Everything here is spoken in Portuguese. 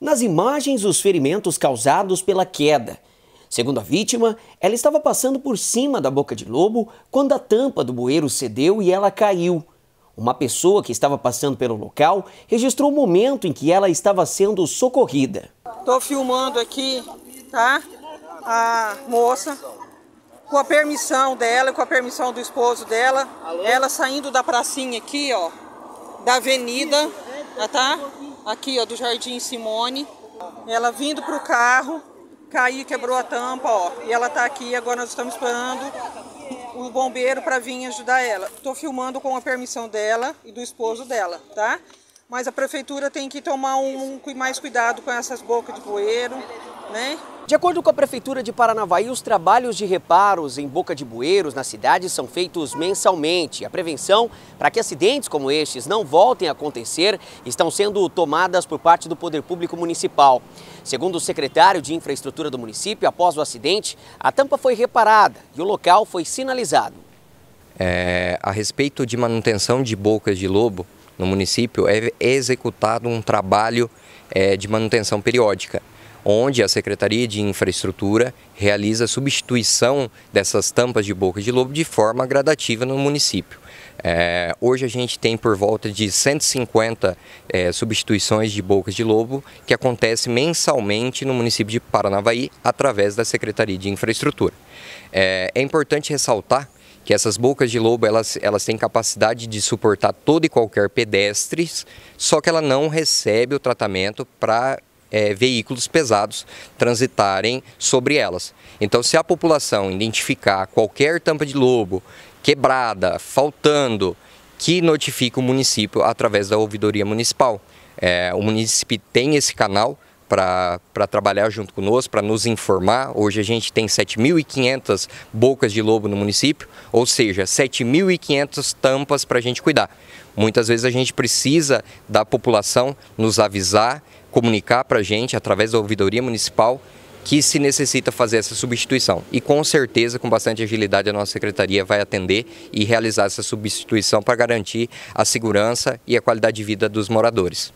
Nas imagens, os ferimentos causados pela queda. Segundo a vítima, ela estava passando por cima da boca de lobo quando a tampa do bueiro cedeu e ela caiu. Uma pessoa que estava passando pelo local registrou o momento em que ela estava sendo socorrida. Estou filmando aqui, tá? A moça, com a permissão dela, com a permissão do esposo dela, ela saindo da pracinha aqui, ó, da avenida ela tá aqui, ó, do Jardim Simone. Ela vindo pro carro, caiu, quebrou a tampa, ó. E ela tá aqui, agora nós estamos esperando o bombeiro para vir ajudar ela. Tô filmando com a permissão dela e do esposo dela, tá? mas a prefeitura tem que tomar um, um mais cuidado com essas bocas de bueiro, né? De acordo com a Prefeitura de Paranavaí, os trabalhos de reparos em boca de bueiros na cidade são feitos mensalmente. A prevenção para que acidentes como estes não voltem a acontecer estão sendo tomadas por parte do Poder Público Municipal. Segundo o secretário de Infraestrutura do município, após o acidente, a tampa foi reparada e o local foi sinalizado. É, a respeito de manutenção de bocas de lobo, no município, é executado um trabalho é, de manutenção periódica, onde a Secretaria de Infraestrutura realiza a substituição dessas tampas de boca de lobo de forma gradativa no município. É, hoje a gente tem por volta de 150 é, substituições de bocas de lobo que acontece mensalmente no município de Paranavaí através da Secretaria de Infraestrutura. É, é importante ressaltar que essas bocas de lobo elas, elas têm capacidade de suportar todo e qualquer pedestres, só que ela não recebe o tratamento para é, veículos pesados transitarem sobre elas. Então, se a população identificar qualquer tampa de lobo quebrada, faltando, que notifique o município através da ouvidoria municipal. É, o município tem esse canal, para trabalhar junto conosco, para nos informar. Hoje a gente tem 7.500 bocas de lobo no município, ou seja, 7.500 tampas para a gente cuidar. Muitas vezes a gente precisa da população nos avisar, comunicar para a gente através da ouvidoria municipal que se necessita fazer essa substituição. E com certeza, com bastante agilidade, a nossa secretaria vai atender e realizar essa substituição para garantir a segurança e a qualidade de vida dos moradores.